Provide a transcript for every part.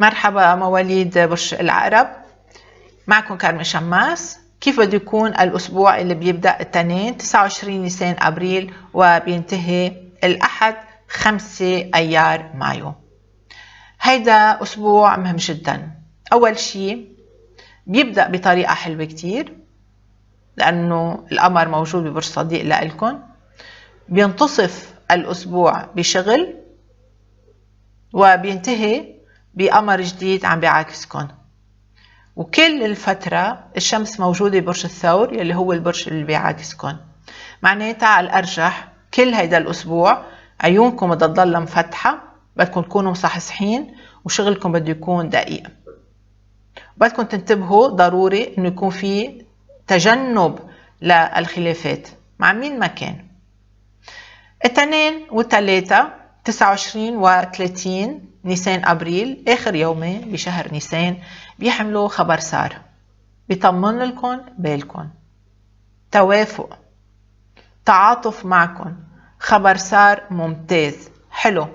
مرحبا مواليد برج العقرب معكم كارمي شماس كيف بده يكون الأسبوع اللي بيبدأ التنين 29 نيسان أبريل وبينتهي الأحد 5 أيار مايو هيدا أسبوع مهم جدا أول شيء بيبدأ بطريقة حلوة كتير لأنه القمر موجود ببرج صديق لكم بينتصف الأسبوع بشغل وبينتهي بقمر جديد عم بيعاكسكم وكل الفترة الشمس موجودة برج الثور يلي هو البرج اللي بيعاكسكم معناتها على الأرجح كل هيدا الأسبوع عيونكم بدها تضل مفتحة بدكم تكونوا مصحصحين وشغلكم بده يكون دقيق بدكم تنتبهوا ضروري انه يكون في تجنب للخلافات مع مين ما كان اثنين وثلاثة 29 و 30 نيسان أبريل آخر يومين بشهر نيسان بيحملوا خبر سار بيطمن لكم بالكم توافق تعاطف معكم خبر سار ممتاز حلو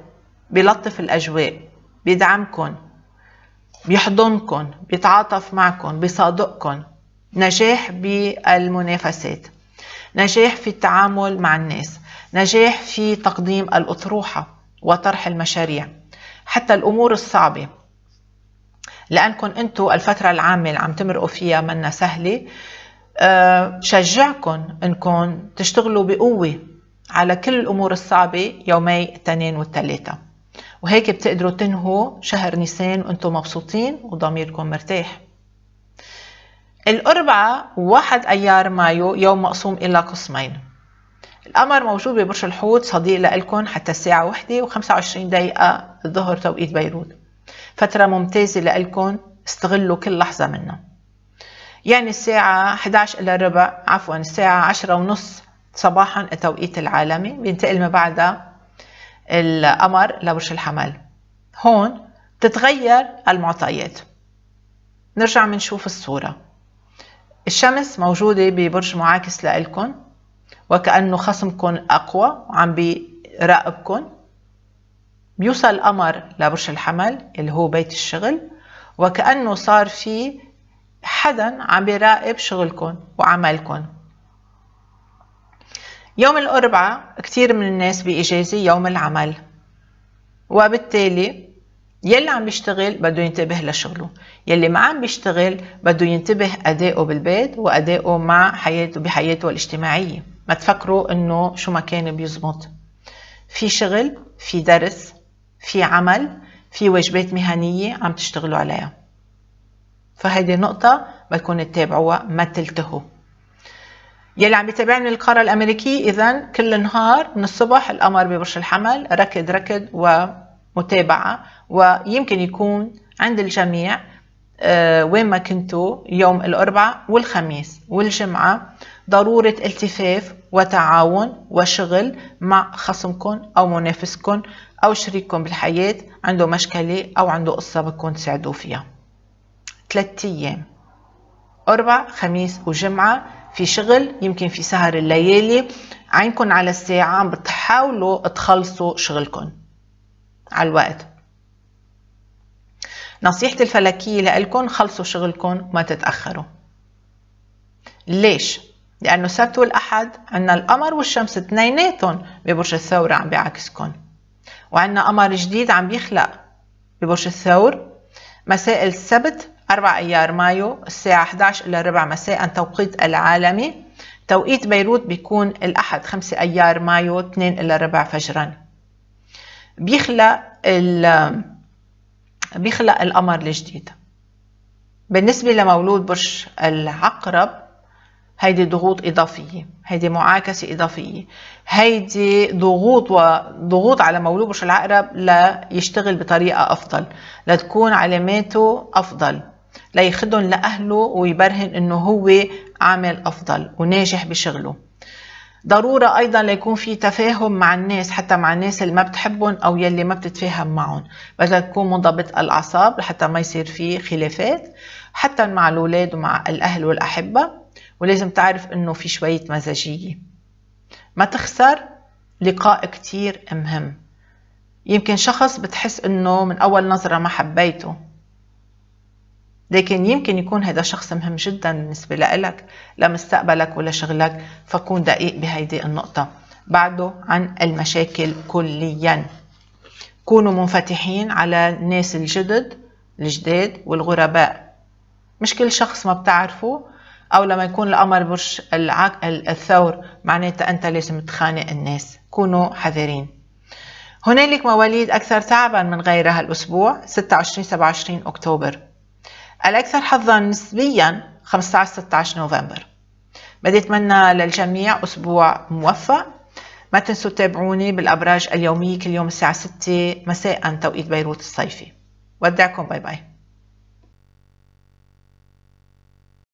بيلطف الأجواء بيدعمكم بيحضنكم بيتعاطف معكم بيصادقكم نجاح بالمنافسات نجاح في التعامل مع الناس نجاح في تقديم الأطروحة وطرح المشاريع حتى الأمور الصعبة لأنكم أنتم الفترة العامة اللي عم تمرقوا فيها منا سهلة آه، شجعكم أنكم تشتغلوا بقوة على كل الأمور الصعبة يومي الاثنين والثلاثة وهيك بتقدروا تنهوا شهر نيسان وانتم مبسوطين وضميركم مرتاح الأربعة واحد أيار مايو يوم مقسوم إلى قسمين القمر موجود ببرج الحوت صديق لإلكم حتى الساعة 1 و25 دقيقة الظهر توقيت بيروت فترة ممتازة لإلكم استغلوا كل لحظة منها يعني الساعة 11 إلى ربع عفوا الساعة 10 ونص صباحا التوقيت العالمي بينتقل ما بعدها القمر لبرج الحمل هون تتغير المعطيات نرجع منشوف الصورة الشمس موجودة ببرج معاكس لإلكم وكأنه خصمكم أقوى وعم بيراقبكم بيوصل القمر لبرج الحمل اللي هو بيت الشغل وكأنه صار في حدا عم بيراقب شغلكم وعملكم يوم الأربعاء كتير من الناس بإجازة يوم العمل وبالتالي يلي عم بيشتغل بده ينتبه لشغله يلي ما عم بيشتغل بده ينتبه أدائه بالبيت وأدائه مع حياته بحياته الاجتماعية ما تفكروا انه شو ما كان بيزبط في شغل في درس في عمل في واجبات مهنية عم تشتغلوا عليها فهيدي نقطة بدكم تتابعوها ما تلتهوا يلي عم يتابعني القارة الأمريكية إذا كل نهار من الصبح القمر ببرج الحمل ركض ركض ومتابعة ويمكن يكون عند الجميع آه، وين ما كنتوا يوم الأربعاء والخميس والجمعة ضرورة التفاف وتعاون وشغل مع خصمكم أو منافسكم أو شريككم بالحياة عنده مشكلة أو عنده قصة بدكم تساعدوه فيها ثلاثة أيام أربع خميس وجمعة في شغل يمكن في سهر الليالي عينكم على الساعة عم بتحاولوا تخلصوا شغلكم على الوقت نصيحتي الفلكية لألكن خلصوا شغلكم وما تتأخروا ليش؟ لأنه السبت والأحد عنا القمر والشمس اثنيناتهم ببرج الثورة عم بيعكسكم وعنا قمر جديد عم بيخلق ببرج الثور مساء السبت 4 أيار مايو الساعة 11 إلى ربع مساء توقيت العالمي توقيت بيروت بيكون الأحد 5 أيار مايو 2 إلى ربع فجرا بيخلق بيخلق القمر الجديد بالنسبة لمولود برج العقرب هيدي ضغوط إضافية هيدي معاكسة إضافية هيدي ضغوط وضغوط على مولود برج العقرب ليشتغل بطريقة أفضل لتكون علاماته أفضل ليخدهم لأهله ويبرهن إنه هو عامل أفضل وناجح بشغله ضرورة أيضا ليكون في تفاهم مع الناس حتى مع الناس اللي ما بتحبهم أو يلي ما بتتفاهم معهم بدها تكون منضبط الأعصاب لحتى ما يصير في خلافات حتى مع الأولاد ومع الأهل والأحبة ولازم تعرف أنه في شوية مزاجية ما تخسر لقاء كتير مهم يمكن شخص بتحس أنه من أول نظرة ما حبيته لكن يمكن يكون هذا شخص مهم جدا بالنسبة لإلك لمستقبلك ولشغلك فكون دقيق بهيدي النقطة بعده عن المشاكل كليا كونوا منفتحين على الناس الجدد الجداد والغرباء مش كل شخص ما بتعرفه او لما يكون القمر برج العك... الثور معناتها انت لازم تخانق الناس كونوا حذرين هنالك مواليد اكثر تعبا من غيرها الاسبوع 26 27 اكتوبر الأكثر حظا نسبيا 15-16 نوفمبر بدي أتمنى للجميع أسبوع موفق ما تنسوا تتابعوني بالأبراج اليومية كل يوم الساعة 6 مساء توقيت بيروت الصيفي ودعكم باي باي